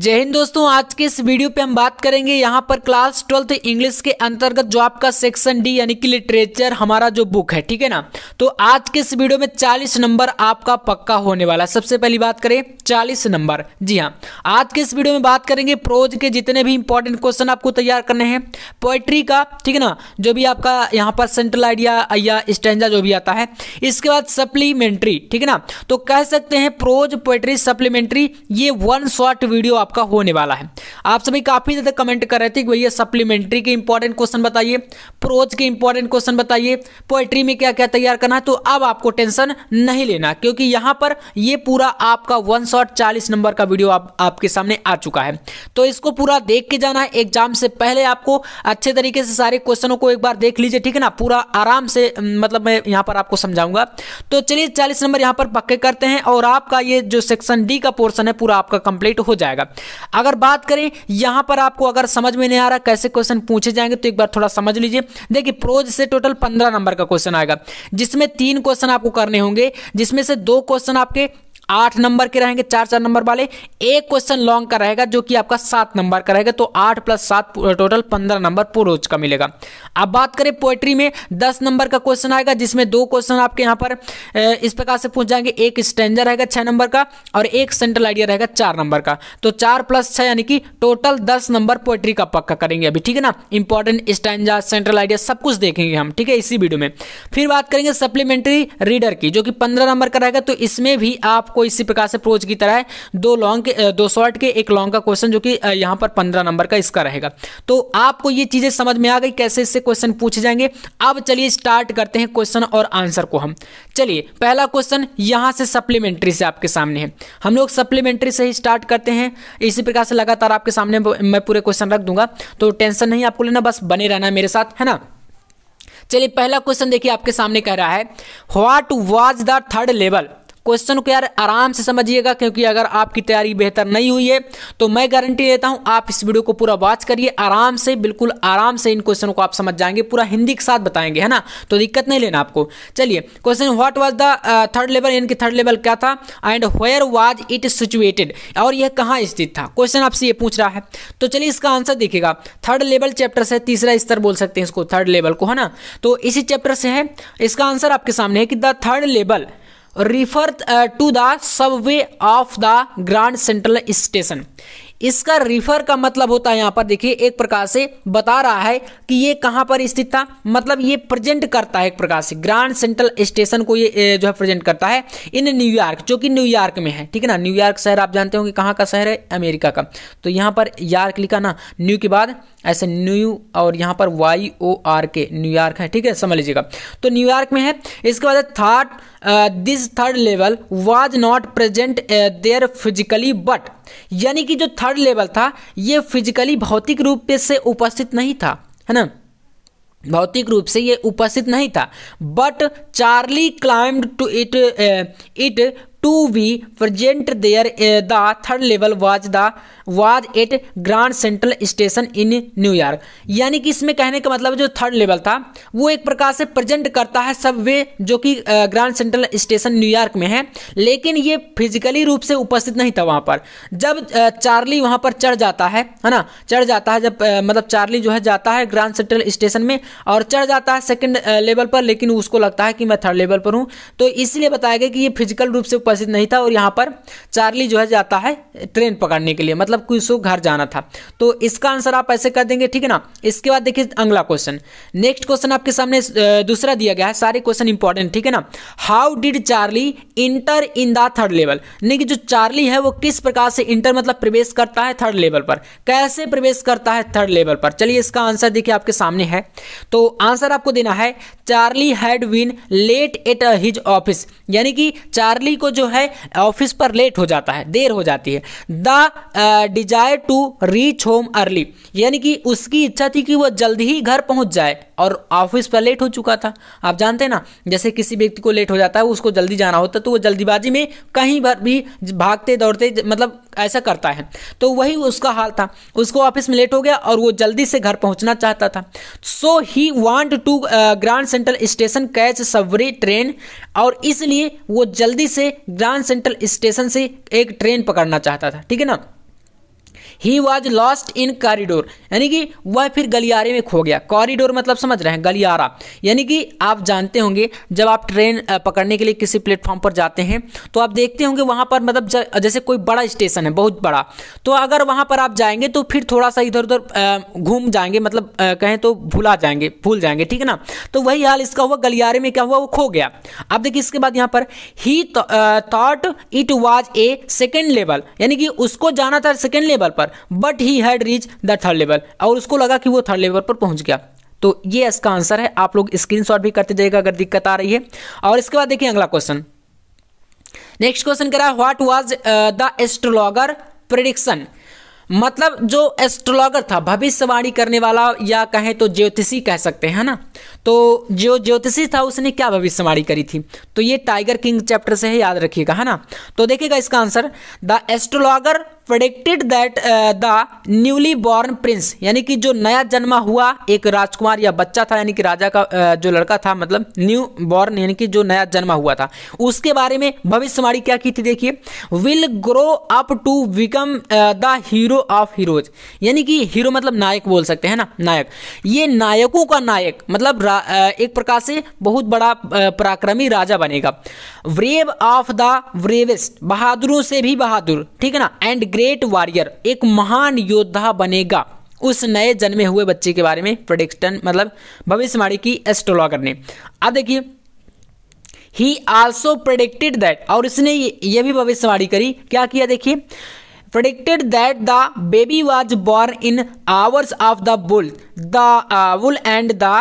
जय हिंद दोस्तों आज के इस वीडियो पे हम बात करेंगे यहाँ पर क्लास ट्वेल्थ इंग्लिश के अंतर्गत जो आपका सेक्शन डी यानी कि लिटरेचर हमारा जो बुक है ठीक है ना तो आज के इस वीडियो में 40 नंबर आपका पक्का होने वाला है सबसे पहली बात करें 40 नंबर जी हाँ आज के इस वीडियो में बात करेंगे प्रोज के जितने भी इंपॉर्टेंट क्वेश्चन आपको तैयार करने हैं पोइट्री का ठीक है ना जो भी आपका यहाँ पर सेंट्रल आइडिया या स्टेंजा जो भी आता है इसके बाद सप्लीमेंट्री ठीक है ना तो कह सकते हैं प्रोज पोइट्री सप्लीमेंट्री ये वन शॉर्ट वीडियो आपका होने वाला है आप सभी काफ़ी ज़्यादा कमेंट कर रहे थे भैया सप्लीमेंट्री के इंपॉर्टेंट क्वेश्चन बताइए प्रोज के इंपॉर्टेंट क्वेश्चन बताइए पोएट्री में क्या क्या तैयार करना है तो अब आपको टेंशन नहीं लेना क्योंकि यहां पर यह पूरा आपका वन शॉट चालीस नंबर का वीडियो आप, आपके सामने आ चुका है तो इसको पूरा देख के जाना है एग्जाम से पहले आपको अच्छे तरीके से सारे क्वेश्चनों को एक बार देख लीजिए ठीक है ना पूरा आराम से मतलब मैं यहां पर आपको समझाऊंगा तो चलिए चालीस नंबर यहां पर पक्के करते हैं और आपका ये जो सेक्शन डी का पोर्शन है पूरा आपका कंप्लीट हो जाएगा अगर बात करें यहां पर आपको अगर समझ में नहीं आ रहा कैसे क्वेश्चन पूछे जाएंगे तो एक बार थोड़ा समझ लीजिए देखिए प्रोज से टोटल पंद्रह नंबर का क्वेश्चन आएगा जिसमें तीन क्वेश्चन आपको करने होंगे जिसमें से दो क्वेश्चन आपके आठ नंबर के रहेंगे चार चार नंबर वाले एक क्वेश्चन लॉन्ग का रहेगा जो कि आपका सात नंबर का रहेगा तो आठ प्लस सात टोटल पंद्रह नंबर पूर्वज का मिलेगा अब बात करें पोएट्री में दस नंबर का क्वेश्चन आएगा जिसमें दो क्वेश्चन आपके यहाँ पर इस प्रकार से पूछ जाएंगे एक स्टेंजर रहेगा छः नंबर का और एक सेंट्रल आइडिया रहेगा चार नंबर का तो चार प्लस यानी कि टोटल दस नंबर पोएट्री का पक्का करेंगे अभी ठीक है ना इंपॉर्टेंट स्टेंजा सेंट्रल आइडिया सब कुछ देखेंगे हम ठीक है इसी वीडियो में फिर बात करेंगे सप्लीमेंट्री रीडर की जो कि पंद्रह नंबर का रहेगा तो इसमें भी आप आपको इसी प्रकार से प्रोज की तरह दो लॉन्ग के दो शॉर्ट के एक लॉन्ग का क्वेश्चन जो कि यहां पर पंद्रह नंबर का इसका रहेगा तो आपको ये चीज़ें समझ में आ गई कैसे इससे क्वेश्चन पूछे जाएंगे अब चलिए स्टार्ट करते हैं क्वेश्चन और आंसर को हम चलिए पहला क्वेश्चन यहां से सप्लीमेंट्री से आपके सामने है हम लोग सप्लीमेंट्री से ही स्टार्ट करते हैं इसी प्रकार से लगातार आपके सामने मैं पूरे क्वेश्चन रख दूंगा तो टेंशन नहीं आपको लेना बस बने रहना मेरे साथ है ना चलिए पहला क्वेश्चन देखिए आपके सामने कह रहा है what was the third level question को यार आराम से समझिएगा क्योंकि अगर आपकी तैयारी बेहतर नहीं हुई है तो मैं गारंटी देता हूं आप इस वीडियो को पूरा वॉच करिए आराम से बिल्कुल आराम से इन क्वेश्चन को आप समझ जाएंगे पूरा हिंदी के साथ बताएंगे है ना तो दिक्कत नहीं लेना आपको चलिए question what was the third level यानी कि थर्ड लेवल क्या था and where was it situated और यह कहाँ स्थित था क्वेश्चन आपसे ये पूछ रहा है तो चलिए इसका आंसर देखिएगा थर्ड लेवल चैप्टर से तीसरा स्तर बोल सकते हैं इसको थर्ड लेवल को है ना तो इसी चैप्टर से है इसका आंसर आपके सामने है कि the third level refer to the subway of the Grand Central station इसका रिफर का मतलब होता है यहां पर देखिए एक प्रकार से बता रहा है कि ये कहाँ पर स्थित था मतलब ये प्रेजेंट करता है एक प्रकार से ग्रांड सेंट्रल स्टेशन को ये जो है प्रेजेंट करता है इन न्यूयॉर्क जो कि न्यूयॉर्क में है ठीक है ना न्यूयॉर्क शहर आप जानते होंगे कहाँ का शहर है अमेरिका का तो यहाँ पर यार्क लिखा ना न्यू के बाद ऐसे न्यू और यहाँ पर Y O R K New York है ठीक है समझ लीजिएगा तो न्यूयॉर्क में है इसके बाद third this third level was not present there physically but यानी कि जो थर्ड लेवल था ये फिजिकली भौतिक रूप से उपस्थित नहीं था है ना भौतिक रूप से ये उपस्थित नहीं था but Charlie claimed to it it to be present there the third level was the was at Grand Central station in New York यानी कि इसमें कहने का मतलब जो थर्ड लेवल था वो एक प्रकार से प्रेजेंट करता है सब वे जो कि ग्रांड सेंट्रल स्टेशन न्यूयॉर्क में है लेकिन ये फिजिकली रूप से उपस्थित नहीं था वहाँ पर जब चार्ली वहाँ पर चढ़ जाता है है ना चढ़ जाता है जब मतलब चार्ली जो है जाता है ग्रांड सेंट्रल स्टेशन में और चढ़ जाता है सेकेंड लेवल पर लेकिन उसको लगता है कि मैं थर्ड लेवल पर हूँ तो इसलिए बताया गया कि ये फिजिकल रूप से उपस्थित नहीं था और यहाँ पर चार्ली जो है जाता है ट्रेन पकड़ने के लिए मतलब मतलब कुछ को घर जाना था तो इसका आंसर आप ऐसे कर देंगे ठीक है ना इसके बाद देखिए अगला क्वेश्चन नेक्स्ट क्वेश्चन आपके सामने दूसरा दिया गया है सारे क्वेश्चन इंपॉर्टेंट ठीक है ना how did Charlie enter in the third level यानी कि जो चार्ली है वो किस प्रकार से इंटर मतलब प्रवेश करता है थर्ड लेवल पर कैसे प्रवेश करता है थर्ड लेवल पर चलिए इसका आंसर देखिए आपके सामने है तो आंसर आपको देना है Charlie had been late at his office यानी कि चार्ली को जो है ऑफिस पर लेट हो जाता है देर हो जाती है the desire to reach home early यानी कि उसकी इच्छा थी कि वह जल्द ही घर पहुंच जाए और ऑफिस पर लेट हो चुका था आप जानते हैं ना जैसे किसी व्यक्ति को लेट हो जाता है उसको जल्दी जाना होता है तो वो जल्दीबाजी में कहीं पर भी भागते दौड़ते मतलब ऐसा करता है तो वही उसका हाल था उसको ऑफिस में लेट हो गया और वो जल्दी से घर पहुंचना चाहता था so he want to Grand Central station catch subway train और इसलिए वो जल्दी से ग्रांड सेंट्रल स्टेशन से एक ट्रेन पकड़ना चाहता था ठीक है ना he was lost in corridor यानी कि वह फिर गलियारे में खो गया कॉरिडोर मतलब समझ रहे हैं गलियारा यानी कि आप जानते होंगे जब आप ट्रेन पकड़ने के लिए किसी प्लेटफॉर्म पर जाते हैं तो आप देखते होंगे वहाँ पर मतलब जैसे कोई बड़ा स्टेशन है बहुत बड़ा तो अगर वहाँ पर आप जाएंगे तो फिर थोड़ा सा इधर उधर घूम जाएंगे मतलब कहें तो भुला जाएंगे भूल जाएंगे ठीक है ना तो वही हाल इसका हुआ गलियारे में क्या हुआ वो खो गया अब देखिए इसके बाद यहाँ पर he thought it was a second level यानी कि उसको जाना था सेकेंड लेवल पर but he had reach the third level और उसको लगा कि वो थर्ड लेवल पर पहुंच गया तो ये इसका आंसर है आप लोग स्क्रीनशॉट भी करते जाएगा अगर दिक्कत आ रही है और इसके बाद देखिए अगला क्वेश्चन नेक्स्ट क्वेश्चन कह रहा है what was the astrologer prediction मतलब जो एस्ट्रोलॉगर था भविष्यवाणी करने वाला या कहें तो ज्योतिषी कह सकते हैं ना तो जो ज्योतिषी था उसने क्या भविष्यवाणी करी थी तो ये टाइगर किंग चैप्टर से है याद रखिएगा है ना तो देखिएगा इसका answer the astrologer predicted that the newly born prince यानी कि जो नया जन्मा हुआ एक राजकुमार या बच्चा था यानी कि राजा का uh, जो लड़का था मतलब न्यू बॉर्न यानी कि जो नया जन्मा हुआ था उसके बारे में भविष्यवाणी क्या की थी देखिए will grow up to become the hero of heroes यानी कि हीरो मतलब नायक बोल सकते हैं ना नायक ये नायकों का नायक मतलब uh, एक प्रकार से बहुत बड़ा uh, पराक्रमी राजा बनेगा ब्रेव ऑफ द ब्रेवेस्ट बहादुरों से भी बहादुर ठीक है ना एंड ग्रेट वॉरियर एक महान योद्धा बनेगा उस नए जन्मे हुए बच्चे के बारे में प्रोडिक्शन मतलब भविष्यवाणी की एस्ट्रोलॉगर ने अब देखिए ही आल्सो प्रोडिक्टेड दैट और इसने ये भी भविष्यवाणी करी क्या किया देखिए predicted that the baby was born in hours of the bull the uh, and the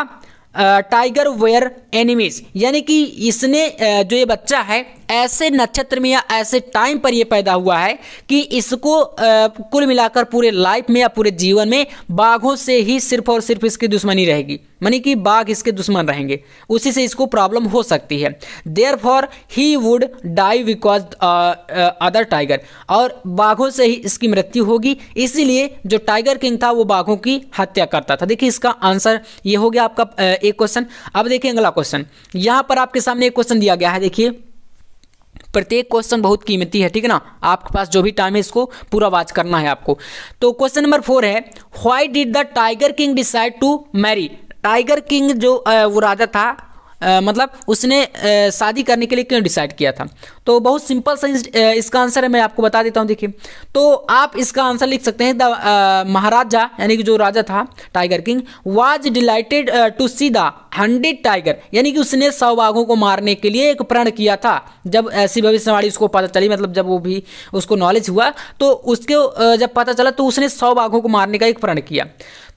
tiger were enemies यानी कि इसने uh, जो ये बच्चा है ऐसे नक्षत्र में या ऐसे टाइम पर यह पैदा हुआ है कि इसको कुल मिलाकर पूरे लाइफ में या पूरे जीवन में बाघों से ही सिर्फ और सिर्फ इसकी दुश्मनी रहेगी मानी कि बाघ इसके दुश्मन रहेंगे उसी से इसको प्रॉब्लम हो सकती है therefore he would die because other tiger और बाघों से ही इसकी मृत्यु होगी इसीलिए जो टाइगर किंग था वो बाघों की हत्या करता था देखिए इसका आंसर ये हो गया आपका एक क्वेश्चन अब देखिए अगला क्वेश्चन यहाँ पर आपके सामने एक क्वेश्चन दिया गया है देखिए प्रत्येक क्वेश्चन बहुत कीमती है ठीक है ना आपके पास जो भी टाइम है इसको पूरा वाच करना है आपको तो क्वेश्चन नंबर फोर है why did the tiger king decide to marry tiger king जो वो राजा था आ, मतलब उसने शादी करने के लिए क्यों डिसाइड किया था तो बहुत सिंपल सा इस, इसका आंसर है मैं आपको बता देता हूँ देखिए तो आप इसका आंसर लिख सकते हैं द महाराजा यानी कि जो राजा था tiger king was delighted to see the hundred tiger यानी कि उसने सौ बाघों को मारने के लिए एक प्रण किया था जब ऐसी भविष्यवाणी उसको पता चली मतलब जब वो भी उसको नॉलेज हुआ तो उसके जब पता चला तो उसने सौ बाघों को मारने का एक प्रण किया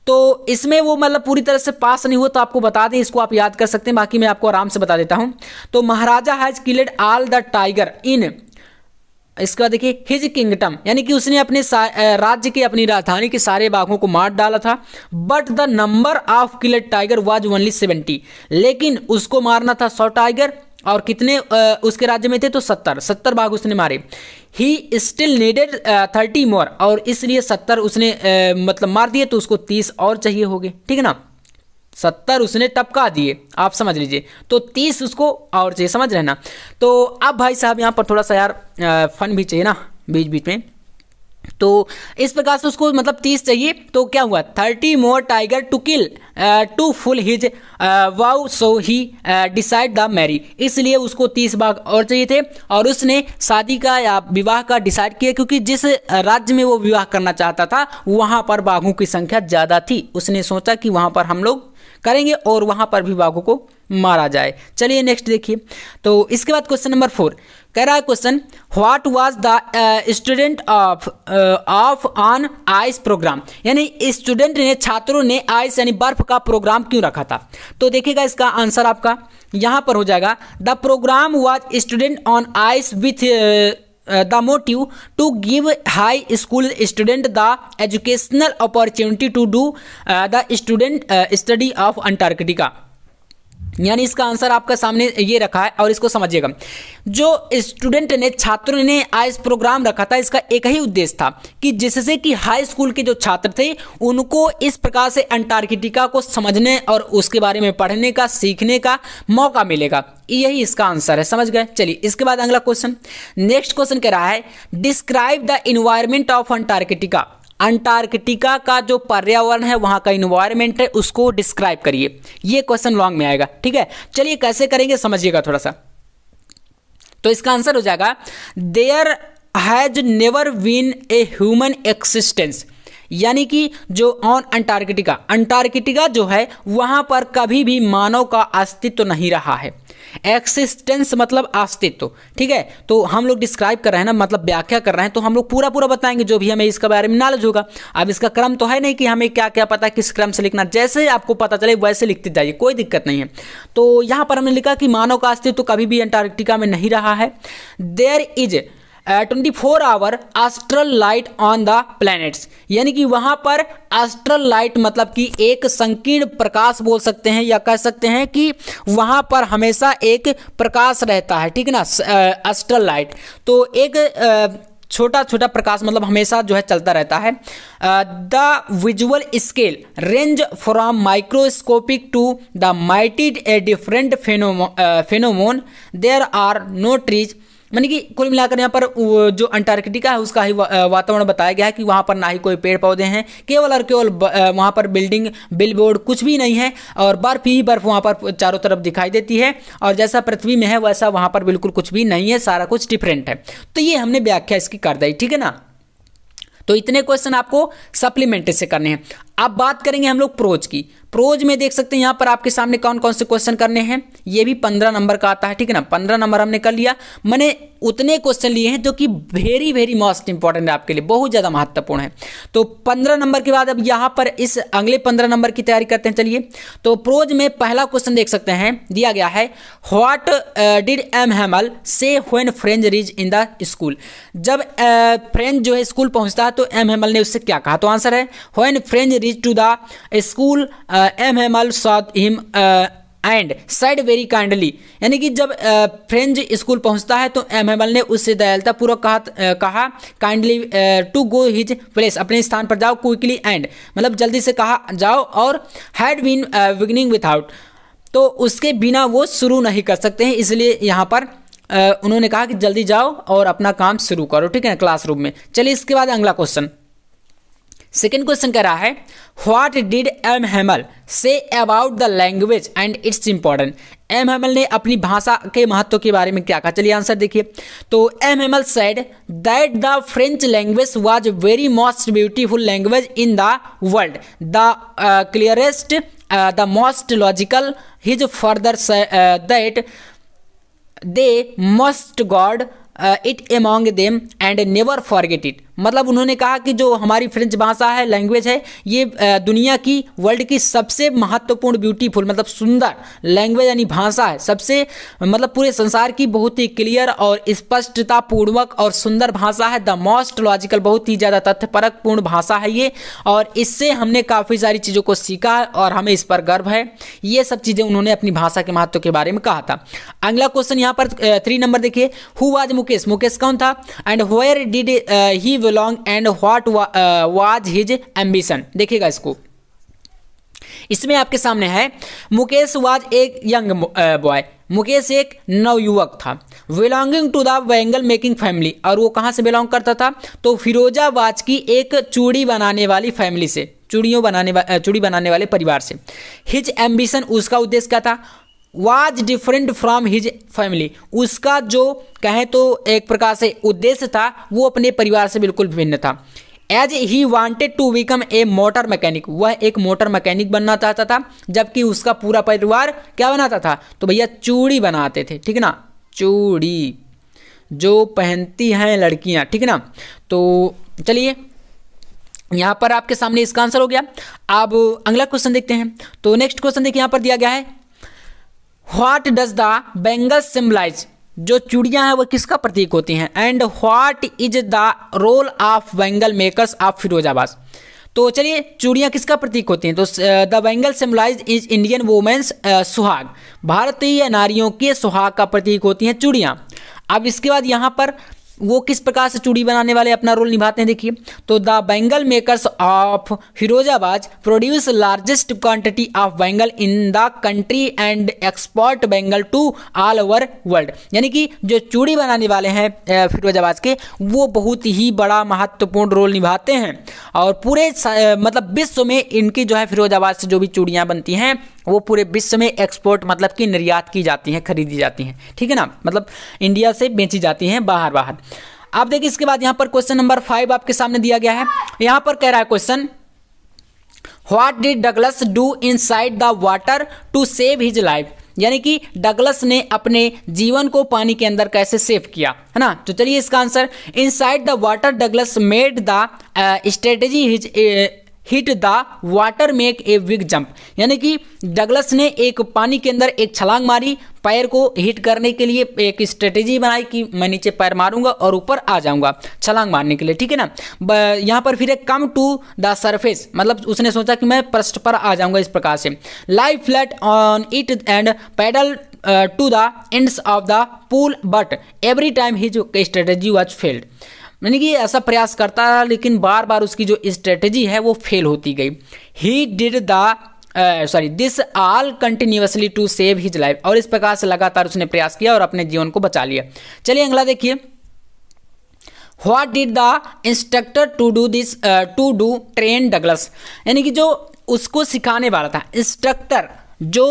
तो इसमें वो मतलब पूरी तरह से पास नहीं हुआ तो आपको बता दें इसको आप याद कर सकते हैं बाकी मैं आपको आराम से बता देता हूं तो Maharaja has killed all the tiger in इसके बाद देखिए हिज किंगडम यानी कि उसने अपने राज्य की अपनी राजधानी के सारे बाघों को मार डाला था but the number of killed tiger was only seventy लेकिन उसको मारना था सौ टाइगर और कितने उसके राज्य में थे तो सत्तर सत्तर बाघ उसने मारे he still needed thirty more और इसलिए सत्तर उसने आ, मतलब मार दिए तो उसको तीस और चाहिए होंगे ठीक है ना सत्तर उसने टपका दिए आप समझ लीजिए तो तीस उसको और चाहिए समझ रहे ना तो अब भाई साहब यहाँ पर थोड़ा सा यार फन भी चाहिए ना बीच बीच में तो इस प्रकार से उसको मतलब तीस चाहिए तो क्या हुआ thirty more tiger to kill to full his vow so he decide the marry इसलिए उसको तीस बाघ और चाहिए थे और उसने शादी का या विवाह का डिसाइड किया क्योंकि जिस राज्य में वो विवाह करना चाहता था वहाँ पर बाघों की संख्या ज़्यादा थी उसने सोचा कि वहाँ पर हम लोग करेंगे और वहाँ पर भी बाघों को मारा जाए चलिए नेक्स्ट देखिए तो इसके बाद क्वेश्चन नंबर फोर कह रहा है question what was the student of of on ice program यानी स्टूडेंट ने छात्रों ने आइस यानी बर्फ का प्रोग्राम क्यों रखा था तो देखिएगा इसका आंसर आपका यहाँ पर हो जाएगा the program was student on ice with the motive to give high school student the educational opportunity to do the student study of Antarctica यानी इसका आंसर आपका सामने ये रखा है और इसको समझिएगा जो स्टूडेंट ने छात्रों ने आज प्रोग्राम रखा था इसका एक ही उद्देश्य था कि जिससे कि हाई स्कूल के जो छात्र थे उनको इस प्रकार से अंटार्कटिका को समझने और उसके बारे में पढ़ने का सीखने का मौका मिलेगा यही इसका आंसर है समझ गए चलिए इसके बाद अगला क्वेश्चन नेक्स्ट क्वेश्चन कह रहा है describe the environment of Antarctica Antarctica का जो पर्यावरण है वहां का इन्वायरमेंट है उसको डिस्क्राइब करिए यह क्वेश्चन लॉन्ग में आएगा ठीक है चलिए कैसे करेंगे समझिएगा थोड़ा सा तो इसका आंसर हो जाएगा there has never been a human existence यानी कि जो ऑन अंटार्कटिका अंटार्कटिका जो है वहां पर कभी भी मानव का अस्तित्व तो नहीं रहा है एक्सिस्टेंस मतलब अस्तित्व तो, ठीक है तो हम लोग डिस्क्राइब कर रहे हैं ना मतलब व्याख्या कर रहे हैं तो हम लोग पूरा पूरा बताएंगे जो भी हमें इसके बारे में नॉलेज होगा अब इसका क्रम तो है नहीं कि हमें क्या क्या पता किस क्रम से लिखना जैसे आपको पता चले वैसे लिखते जाइए कोई दिक्कत नहीं है तो यहाँ पर हमने लिखा कि मानव का अस्तित्व तो कभी भी अंटार्कटिका में नहीं रहा है there is twenty four hour austral light on the planets यानी कि वहां पर आस्ट्रल लाइट मतलब कि एक संकीर्ण प्रकाश बोल सकते हैं या कह सकते हैं कि वहां पर हमेशा एक प्रकाश रहता है ठीक है ना एस्ट्रल लाइट तो एक आ, छोटा छोटा प्रकाश मतलब हमेशा जो है चलता रहता है the visual scale range from microscopic to the mighty a different phenomenon there are no trees मानी कि कुल मिलाकर यहाँ पर जो अंटार्कटिका है उसका ही वातावरण बताया गया है कि वहाँ पर ना ही कोई पेड़ पौधे हैं केवल और केवल वहाँ पर बिल्डिंग बिल बोर्ड कुछ भी नहीं है और बर्फ ही बर्फ वहाँ पर चारों तरफ दिखाई देती है और जैसा पृथ्वी में है वैसा वहाँ पर बिल्कुल कुछ भी नहीं है सारा कुछ डिफरेंट है तो ये हमने व्याख्या इसकी कर दी ठीक है ना तो इतने क्वेश्चन आपको सप्लीमेंट्री से करने हैं अब बात करेंगे हम लोग प्रोज की प्रोज में देख सकते हैं यहां पर आपके सामने कौन कौन से क्वेश्चन करने हैं ये भी पंद्रह नंबर का आता है ठीक है ना पंद्रह नंबर हमने कर लिया मैंने उतने क्वेश्चन लिए हैं जो कि वेरी वेरी मोस्ट इंपॉर्टेंट है आपके लिए बहुत ज़्यादा महत्वपूर्ण है तो पंद्रह नंबर के बाद अब यहाँ पर इस अगले पंद्रह नंबर की तैयारी करते हैं चलिए तो प्रोज में पहला क्वेश्चन देख सकते हैं दिया गया है what did M Hamel say when French reached in the school जब फ्रेंच uh, जो है स्कूल पहुंचता है तो एम हेमल ने उससे क्या कहा तो आंसर है when French reached to the school uh, M M L saw him and said very kindly यानी कि जब फ्रेंज स्कूल पहुंचता है तो एम एल ने उससे दयालता पूर्वक कहा कहा kindly to go his place अपने स्थान पर जाओ क्विकली एंड मतलब जल्दी से कहा जाओ और हैड बीन विगनिंग विथआउट तो उसके बिना वो शुरू नहीं कर सकते हैं इसलिए यहाँ पर आ, उन्होंने कहा कि जल्दी जाओ और अपना काम शुरू करो ठीक है ना क्लासरूम में चलिए इसके बाद अगला क्वेश्चन सेकेंड क्वेश्चन कह रहा है what did M Hamel say about the language and it's important M Hamel ने अपनी भाषा के महत्व के बारे में क्या कहा चलिए आंसर देखिए तो M Hamel said that the French language was very most beautiful language in the world the clearest the most logical his further that they must guard it among them and never forget it मतलब उन्होंने कहा कि जो हमारी French भाषा है language है ये दुनिया की वर्ल्ड की सबसे महत्वपूर्ण ब्यूटीफुल मतलब सुंदर लैंग्वेज यानी भाषा है सबसे मतलब पूरे संसार की बहुत ही क्लियर और स्पष्टता पूर्वक और सुंदर भाषा है द मोस्ट लॉजिकल बहुत ही ज़्यादा तथ्यपरक पूर्ण भाषा है ये और इससे हमने काफ़ी सारी चीज़ों को सीखा और हमें इस पर गर्व है ये सब चीज़ें उन्होंने अपनी भाषा के महत्व के बारे में कहा था अगला क्वेश्चन यहाँ पर थ्री नंबर देखिए हु वाज मुकेश मुकेश कौन था and where did he belong and what was his ambition देखिएगा इसको इसमें आपके सामने है मुकेश वाज एक यंग बॉय uh, मुकेश एक नवयुवक था belonging to the bangle making family और वो कहाँ से बिलोंग करता था तो फिरोजाबाद की एक चूड़ी बनाने वाली फैमिली से चूड़ियों बनाने uh, चूड़ी बनाने वाले परिवार से हिज एम्बिशन उसका उद्देश्य क्या था was different from his family उसका जो कहें तो एक प्रकार से उद्देश्य था वो अपने परिवार से बिल्कुल भिन्न था as he wanted to become a motor mechanic वह एक मोटर मैकेनिक बनना चाहता था जबकि उसका पूरा परिवार क्या बनाता था तो भैया चूड़ी बनाते थे ठीक ना चूड़ी जो पहनती हैं लड़कियां ठीक ना तो चलिए यहां पर आपके सामने इसका आंसर हो गया अब अगला क्वेश्चन देखते हैं तो नेक्स्ट क्वेश्चन देखिए यहां पर दिया गया है what does the bangle symbolise जो चूड़ियां हैं वो किसका प्रतीक होती हैं and what is the role of bangle makers of Firozabad तो चलिए चूड़ियाँ किसका प्रतीक होती हैं तो the bangle symbolise is Indian women's suhag भारतीय नारियों के सुहाग का प्रतीक होती हैं चूड़ियाँ अब इसके बाद यहाँ पर वो किस प्रकार से चूड़ी बनाने वाले अपना रोल निभाते हैं देखिए तो the bangle makers of Firozabad produce largest quantity of bangle in the country and export bangle to all over world यानी कि जो चूड़ी बनाने वाले हैं फिरोजाबाद के वो बहुत ही बड़ा महत्वपूर्ण रोल निभाते हैं और पूरे मतलब विश्व में इनकी जो है फिरोजाबाद से जो भी चूड़ियाँ बनती हैं वो पूरे विश्व में एक्सपोर्ट मतलब कि निर्यात की जाती हैं खरीदी जाती हैं ठीक है ना मतलब इंडिया से बेची जाती हैं बाहर बाहर आप देखिए इसके बाद यहाँ पर क्वेश्चन नंबर फाइव आपके सामने दिया गया है यहाँ पर कह रहा है question what did Douglas do inside the water to save his life यानी कि डगलस ने अपने जीवन को पानी के अंदर कैसे सेव किया है ना तो चलिए इसका answer inside the water Douglas made the strategy his hit the water make a big jump यानी कि डगलस ने एक पानी के अंदर एक छलांग मारी पैर को हिट करने के लिए एक स्ट्रेटेजी बनाई कि मैं नीचे पैर मारूंगा और ऊपर आ जाऊंगा छलांग मारने के लिए ठीक है ना यहाँ पर फिर एक कम टू द सरफेस मतलब उसने सोचा कि मैं पृष्ठ पर आ जाऊंगा इस प्रकार से live flat on it and paddle to the ends of the pool but every time his strategy was failed यानी कि ऐसा प्रयास करता रहा लेकिन बार बार उसकी जो स्ट्रेटजी है वो फेल होती गई he did the sorry this all continuously to save his life और इस प्रकार से लगातार उसने प्रयास किया और अपने जीवन को बचा लिया चलिए अगला देखिए what did the instructor to do this to do train Douglas यानी कि जो उसको सिखाने वाला था इंस्ट्रक्टर जो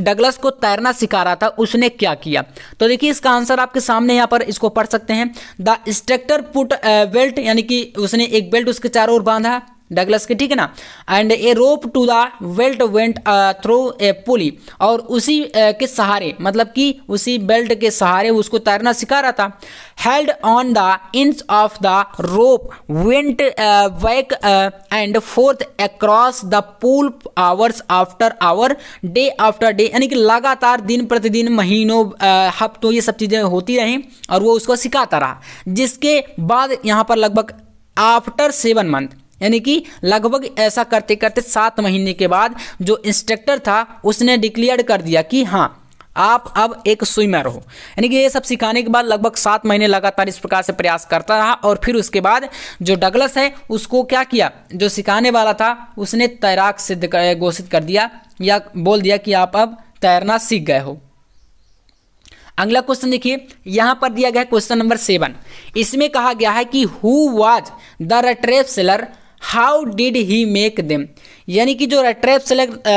डगलस को तैरना सिखा रहा था उसने क्या किया तो देखिए इसका आंसर आपके सामने यहाँ पर इसको पढ़ सकते हैं द इंस्ट्रक्टर पुट बेल्ट यानी कि उसने एक बेल्ट उसके चारों ओर बांधा डगलस के ठीक है ना and a rope to the belt went through a pulley और उसी uh, के सहारे मतलब कि उसी बेल्ट के सहारे उसको तैरना सिखा रहा था held on the inch of the rope went back and forth across the pool hours after hour day after day यानी कि लगातार दिन प्रतिदिन महीनों uh, हफ्तों ये सब चीज़ें होती रहें और वो उसको सिखाता रहा जिसके बाद यहाँ पर लगभग आफ्टर सेवन मंथ यानी कि लगभग ऐसा करते करते सात महीने के बाद जो इंस्ट्रक्टर था उसने डिक्लेयर कर दिया कि हाँ आप अब एक स्विमर हो यानी कि ये सब सिखाने के बाद लगभग सात महीने लगातार इस प्रकार से प्रयास करता रहा और फिर उसके बाद जो डगलस है उसको क्या किया जो सिखाने वाला था उसने तैराक सिद्ध घोषित कर दिया या बोल दिया कि आप अब तैरना सीख गए हो अगला क्वेश्चन देखिए यहाँ पर दिया गया क्वेश्चन नंबर सेवन इसमें कहा गया है कि who was the rattrap seller how did he make them यानी कि जो ट्रैप सेलेक्ट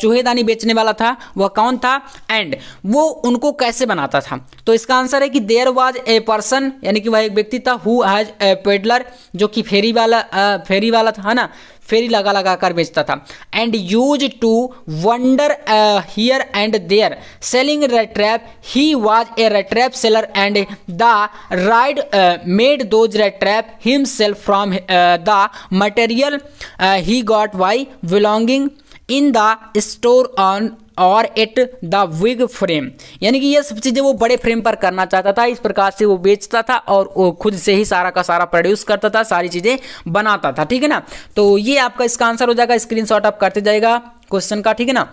चूहेदानी बेचने वाला था वह कौन था एंड वो उनको कैसे बनाता था तो इसका आंसर है कि देयर वाज ए पर्सन यानी कि वह एक व्यक्ति था हु हैज ए पेडलर जो कि फेरी वाला आ, फेरी वाला था है ना फेरी लगा लगा कर बेचता था and use to wander here and there selling rattrap he was a rattrap seller and the ride made those rattrap self from the material he got by belonging in the store on और at the big frame यानी कि ये सब चीज़ें वो बड़े frame पर करना चाहता था इस प्रकार से वो बेचता था और वो खुद से ही सारा का सारा प्रोड्यूस करता था सारी चीज़ें बनाता था ठीक है ना तो ये आपका इसका आंसर हो जाएगा स्क्रीन शॉट आप करते जाएगा क्वेश्चन का ठीक है ना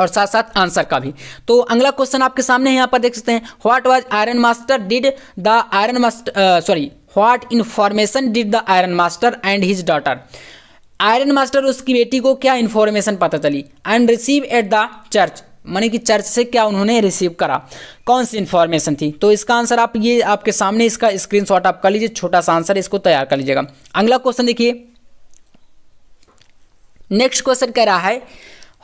और साथ साथ आंसर का भी तो अगला क्वेश्चन आपके सामने यहाँ पर देख सकते हैं what was iron master did the iron master sorry what information did the iron master and his daughter iron master उसकी बेटी को क्या इन्फॉर्मेशन पता चली and receive at the church मानी कि चर्च से क्या उन्होंने रिसीव करा कौन सी इन्फॉर्मेशन थी तो इसका आंसर आप ये आपके सामने इसका स्क्रीन शॉट आप कर लीजिए छोटा सा आंसर इसको तैयार कर लीजिएगा अगला क्वेश्चन देखिए नेक्स्ट क्वेश्चन कह रहा है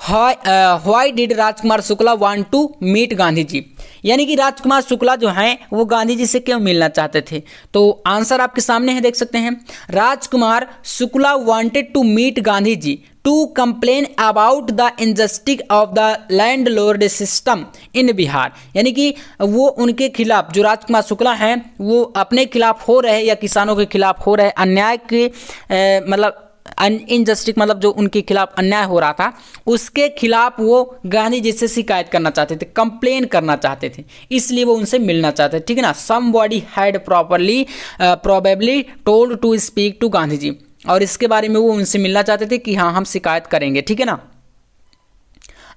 why did Rajkumar Shukla want to meet Gandhi ji यानी कि राजकुमार शुक्ला जो हैं वो गांधी जी से क्यों मिलना चाहते थे तो आंसर आपके सामने है देख सकते हैं Rajkumar Shukla wanted to meet Gandhi ji to complain about the injustice of the landlord system in Bihar यानी कि वो उनके खिलाफ जो राजकुमार शुक्ला हैं वो अपने खिलाफ हो रहे या किसानों के खिलाफ हो रहे अन्याय के मतलब इनजस्टिक मतलब जो उनके खिलाफ अन्याय हो रहा था उसके खिलाफ वो गांधी जी से शिकायत करना चाहते थे कंप्लेन करना चाहते थे इसलिए वो उनसे मिलना चाहते थे ठीक है ना somebody had properly probably told to speak to Gandhi ji और इसके बारे में वो उनसे मिलना चाहते थे कि हाँ हम शिकायत करेंगे ठीक है ना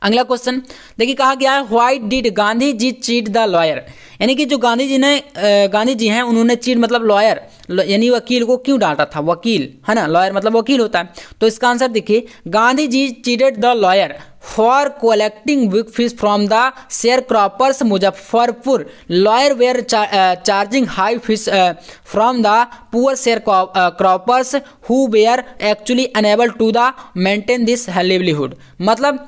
अगला क्वेश्चन देखिए कहा गया है why did Gandhi ji cheat the lawyer यानी कि जो गांधी जी ने गांधी जी हैं उन्होंने चीट मतलब लॉयर यानी वकील को क्यों डांटा था वकील है ना लॉयर मतलब वकील होता है तो इसका आंसर देखिए Gandhi ji cheated the lawyer for collecting big fees from the sharecroppers Muzaffarpur lawyer were charging high fees from the poor sharecroppers who were actually unable to the maintain this livelihood मतलब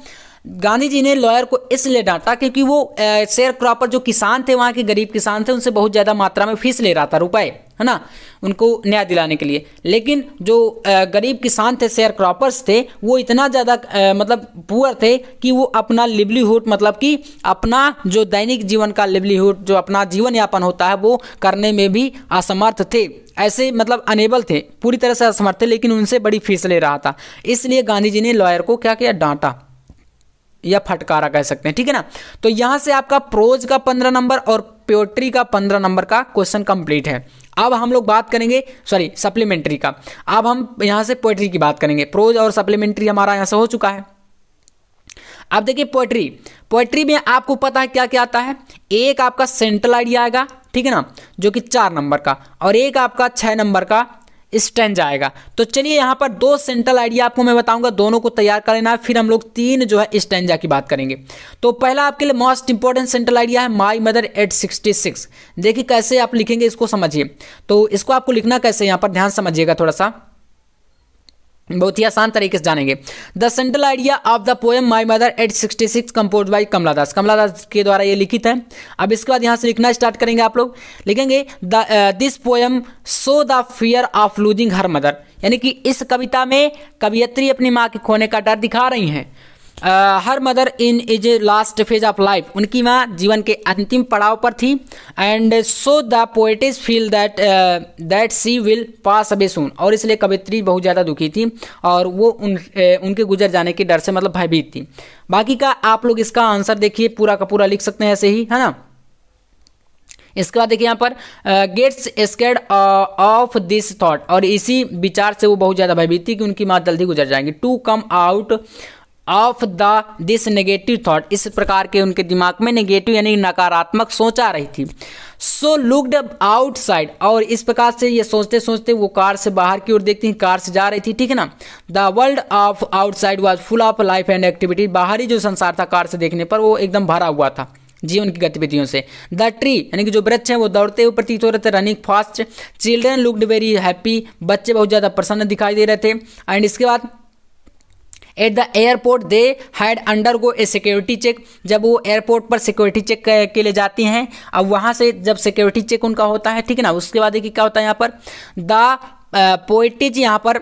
गांधी जी ने lawyer को इसलिए डांटा क्योंकि वो share cropper जो किसान थे वहाँ के गरीब किसान थे उनसे बहुत ज़्यादा मात्रा में फीस ले रहा था रुपए है ना उनको न्याय दिलाने के लिए लेकिन जो गरीब किसान थे शेयर क्रॉपर्स थे वो इतना ज़्यादा मतलब पुअर थे कि वो अपना लिवलीहुड मतलब कि अपना जो दैनिक जीवन का लिवलीहुड जो अपना जीवन यापन होता है वो करने में भी असमर्थ थे ऐसे मतलब अनेबल थे पूरी तरह से असमर्थ थे लेकिन उनसे बड़ी फीस ले रहा था इसलिए गांधी जी ने लॉयर को क्या किया डांटा या फटकारा कह सकते हैं ठीक है ना तो यहां से आपका प्रोज का पंद्रह नंबर और प्योट्री का पंद्रह नंबर का क्वेश्चन कंप्लीट है अब हम लोग बात करेंगे सॉरी सप्लीमेंट्री का अब हम यहां से पोएट्री की बात करेंगे प्रोज और सप्लीमेंट्री हमारा यहां से हो चुका है अब देखिए पोएट्री पोएट्री में आपको पता है क्या क्या आता है एक आपका सेंट्रल आइडिया आएगा ठीक है ना जो कि चार नंबर का और एक आपका छः नंबर का स्टैन जाएगा तो चलिए यहाँ पर दो सेंट्रल आइडिया आपको मैं बताऊंगा दोनों को तैयार कर लेना फिर हम लोग तीन जो है स्टैंडा की बात करेंगे तो पहला आपके लिए मोस्ट इंपॉर्टेंट सेंट्रल आइडिया है my mother at sixty six देखिए कैसे आप लिखेंगे इसको समझिए तो इसको आपको लिखना कैसे यहाँ पर ध्यान समझिएगा थोड़ा सा बहुत ही आसान तरीके से जानेंगे the central idea of the poem my mother at sixty six compose by Kamala Das Kamala Das के द्वारा ये लिखित है अब इसके बाद यहाँ से लिखना स्टार्ट करेंगे आप लोग लिखेंगे the this poem so the fear of losing her mother यानी कि इस कविता में कवियत्री अपनी माँ के खोने का डर दिखा रही हैं her mother in is last phase of life उनकी माँ जीवन के अंतिम पड़ाव पर थी and so the poetess feel that that she will pass away soon और इसलिए कवित्री बहुत ज़्यादा दुखी थी और वो उन uh, उनके गुजर जाने के डर से मतलब भयभीत थी बाकी का आप लोग इसका आंसर देखिए पूरा का पूरा लिख सकते हैं ऐसे ही है ना इसके बाद देखिए यहाँ पर gets scared of this thought और इसी विचार से वो बहुत ज़्यादा भयभीत थी कि उनकी माँ जल्दी गुजर जाएंगी to come out of the this negative thought इस प्रकार के उनके दिमाग में नेगेटिव यानी नकारात्मक सोच आ रही थी सो लुकड आउटसाइड और इस प्रकार से ये सोचते सोचते वो कार से बाहर की ओर देखती हैं कार से जा रही थी ठीक है ना the world of outside was full of life and activity बाहरी जो संसार था कार से देखने पर वो एकदम भरा हुआ था जीवन की गतिविधियों से द ट्री यानी कि जो वृक्ष है वो दौड़ते हुए प्रतीत हो रहे थे running fast children looked very happy बच्चे बहुत ज़्यादा प्रसन्न दिखाई दे रहे थे एंड इसके बाद at the airport they had undergo a security check जब वो एयरपोर्ट पर सिक्योरिटी चेक के लिए जाती हैं अब वहाँ से जब सिक्योरिटी चेक उनका होता है ठीक है ना उसके बाद देखिए क्या होता है यहाँ पर द पोइटिज uh, यहाँ पर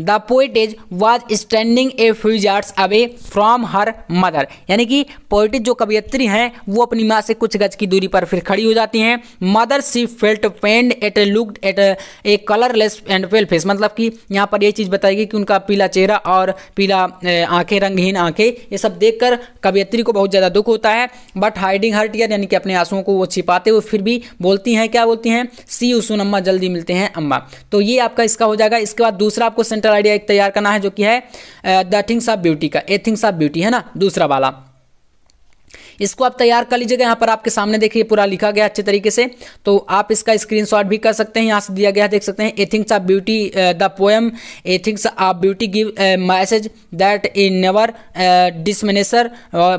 the poetess was standing a few yards away from her mother यानी कि पोइटेज जो कवियत्री हैं वो अपनी माँ से कुछ गज की दूरी पर फिर खड़ी हो जाती हैं mother she felt pained at a looked at a colourless and pale face मतलब कि यहाँ पर ये चीज़ बताएगी कि उनका पीला चेहरा और पीला आंखें रंगहीन आंखें ये सब देखकर कवियत्री को बहुत ज़्यादा दुख होता है बट हाइडिंग हर टीयर यानी कि अपने आंसुओं को वो छिपाते हुए फिर भी बोलती हैं क्या बोलती हैं सी उसून अम्मा जल्दी मिलते हैं अम्मा तो ये आपका इसका हो जाएगा इसके बाद दूसरा आपको सेंटर आइडिया एक तैयार करना है जो कि है द थिंग्स ऑफ ब्यूटी का ए थिंग्स ऑफ ब्यूटी है ना दूसरा वाला इसको आप तैयार कर लीजिएगा यहाँ पर आपके सामने देखिए पूरा लिखा गया अच्छे तरीके से तो आप इसका स्क्रीनशॉट भी कर सकते हैं यहाँ से दिया गया देख सकते हैं a things a beauty the poem a things a beauty give message that in never डिसमिनेसर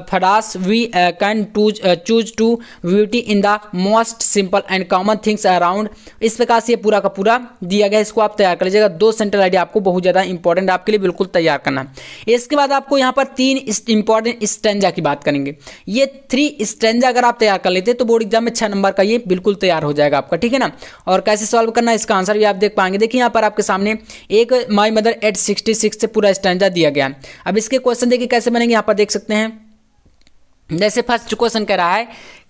फरास we can choose choose to beauty in the most simple and common things around इस प्रकार से ये पूरा का पूरा दिया गया इसको आप तैयार कर लीजिएगा दो सेंट्रल आइडिया आपको बहुत ज़्यादा इंपॉर्टेंट आपके लिए बिल्कुल तैयार करना इसके बाद आपको यहाँ पर तीन इंपॉर्टेंट स्टेंजा की बात करेंगे ये थ्री स्ट्रेंजा अगर आप तैयार कर लेते हैं तो बोर्ड एग्जाम में छह नंबर का ये बिल्कुल तैयार हो जाएगा आपका ठीक है ना और कैसे सॉल्व करना इसका आंसर भी आप देख पाएंगे देखिए यहाँ पर आपके सामने एक my mother at sixty six से पूरा स्ट्रेंजा दिया गया अब इसके क्वेश्चन देखिए कैसे बनेंगे यहाँ पर देख सकते हैं जैसे फर्स्ट क्वेश्चन कह रहा है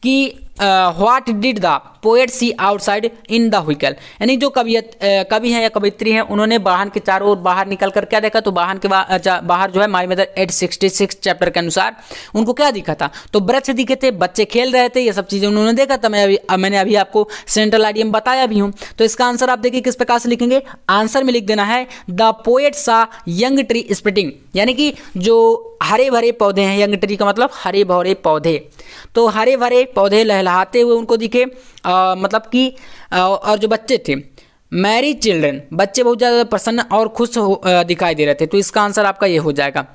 कि what did the poet see outside in the vehicle यानी जो कवियत कवि हैं या कवित्री हैं उन्होंने वाहन के चारों ओर बाहर निकल कर क्या देखा तो वाहन के बाहर जो है my mother at sixty six chapter के अनुसार उनको क्या दिखा था तो वृक्ष दिखे थे बच्चे खेल रहे थे ये सब चीज़ें उन्होंने देखा था मैं अभी मैंने अभी आपको सेंट्रल आइडियम बताया भी हूँ तो इसका आंसर आप देखिए किस प्रकार से लिखेंगे आंसर में लिख देना है the poet saw young tree sprinting यानी कि जो हरे भरे पौधे हैं यंग ट्री का मतलब हरे भरे पौधे तो हरे भरे पौधे लहलाते हुए उनको दिखे आ, मतलब कि और जो बच्चे थे मैरी चिल्ड्रन बच्चे बहुत ज़्यादा प्रसन्न और खुश दिखाई दे रहे थे तो इसका आंसर आपका ये हो जाएगा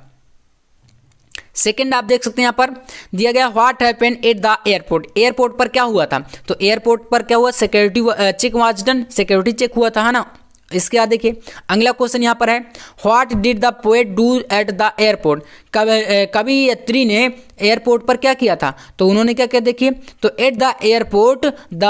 सेकेंड आप देख सकते हैं यहाँ पर दिया गया what happened at the airport airport पर क्या हुआ था तो एयरपोर्ट पर क्या हुआ security check was done security check हुआ था है ना इसके बाद देखिए अगला क्वेश्चन यहाँ पर है what did the poet do at the airport कवि यत्री ने एयरपोर्ट पर क्या किया था तो उन्होंने क्या क्या देखिए तो at the airport the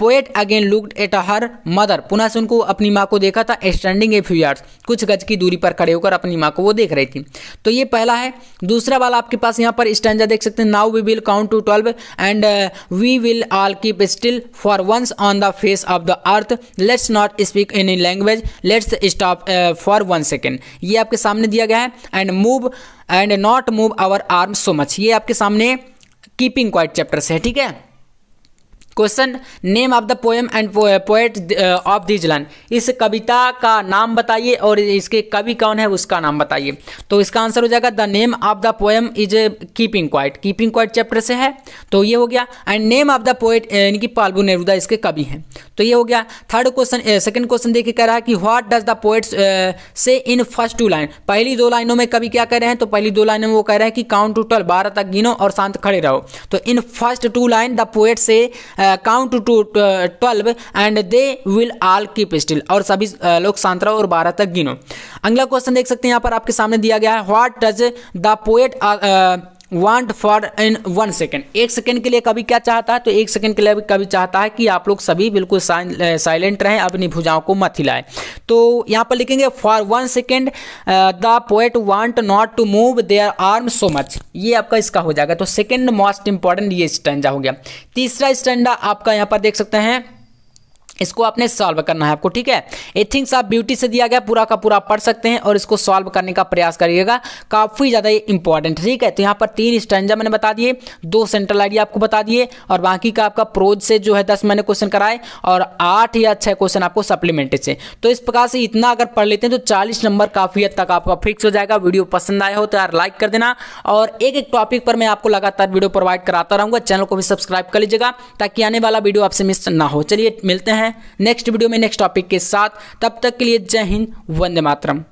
poet again looked at her mother पुनः से उनको अपनी माँ को देखा था स्टैंडिंग ए फ्यू यार्ड्स कुछ गज की दूरी पर खड़े होकर अपनी माँ को वो देख रही थी तो ये पहला है दूसरा वाला आपके पास यहाँ पर स्टैंडा देख सकते हैं now we will count to twelve and we will all keep still for once on the face of the earth let's not speak in language let's stop for one second ये आपके सामने दिया गया है and move and not move our arm so much ये आपके सामने keeping quiet chapter से है ठीक है question name of the poem and poet of दिजलान इस कविता का नाम बताइए और इसके कवि कौन है उसका नाम बताइए तो इसका आंसर हो जाएगा the name of the poem is keeping quiet keeping quiet chapter से है तो ये हो गया and name of the poet यानी कि पालबू नेरुदा इसके कवि हैं तो ये हो गया थर्ड क्वेश्चन सेकंड क्वेश्चन देखिए कह रहा है कि व्हाट डज द पोएट्स से इन फर्स्ट टू लाइन पहली दो लाइनों में कभी क्या कह रहे हैं तो पहली दो लाइनों में वो कह रहे हैं कि काउंट टू ट्वेल्व बारह तक गिनो और शांत खड़े रहो तो in first two line the poet said uh, count to twelve and they will all keep still और सभी uh, लोग शांत रहो और बारह तक गिनो अगला क्वेश्चन देख सकते हैं यहाँ पर आपके सामने दिया गया है what does the poet want for in one second एक सेकेंड के लिए कभी क्या चाहता है तो एक सेकेंड के लिए कभी चाहता है कि आप लोग सभी बिल्कुल साइलेंट रहें अपनी भुजाओं को मत हिलाए तो यहाँ पर लिखेंगे for one second the poet want not to move their arm so much ये आपका इसका हो जाएगा तो सेकेंड मोस्ट इंपॉर्टेंट ये स्टैंडा हो गया तीसरा स्टैंडा आपका यहाँ पर देख सकते हैं इसको आपने सॉल्व करना है आपको ठीक है ए थिंग्स आप ब्यूटी से दिया गया पूरा का पूरा पढ़ सकते हैं और इसको सॉल्व करने का प्रयास करिएगा काफ़ी ज़्यादा ये इंपॉर्टेंट ठीक है तो यहाँ पर तीन स्टेंजा मैंने बता दिए दो सेंट्रल आइडिया आपको बता दिए और बाकी का आपका प्रोज से जो है दस मैंने क्वेश्चन कराए और आठ या छः क्वेश्चन आपको सप्लीमेंटरी से तो इस प्रकार से इतना अगर पढ़ लेते हैं तो चालीस नंबर काफ़ी हद तक आपका फिक्स हो जाएगा वीडियो पसंद आया हो तो यार लाइक कर देना और एक एक टॉपिक पर मैं आपको लगातार वीडियो प्रोवाइड कराता रहूँगा चैनल को भी सब्सक्राइब कर लीजिएगा ताकि आने वाला वीडियो आपसे मिस ना हो चलिए मिलते हैं है नेक्स्ट वीडियो में नेक्स्ट टॉपिक के साथ तब तक के लिए जय हिंद वंदे मातरम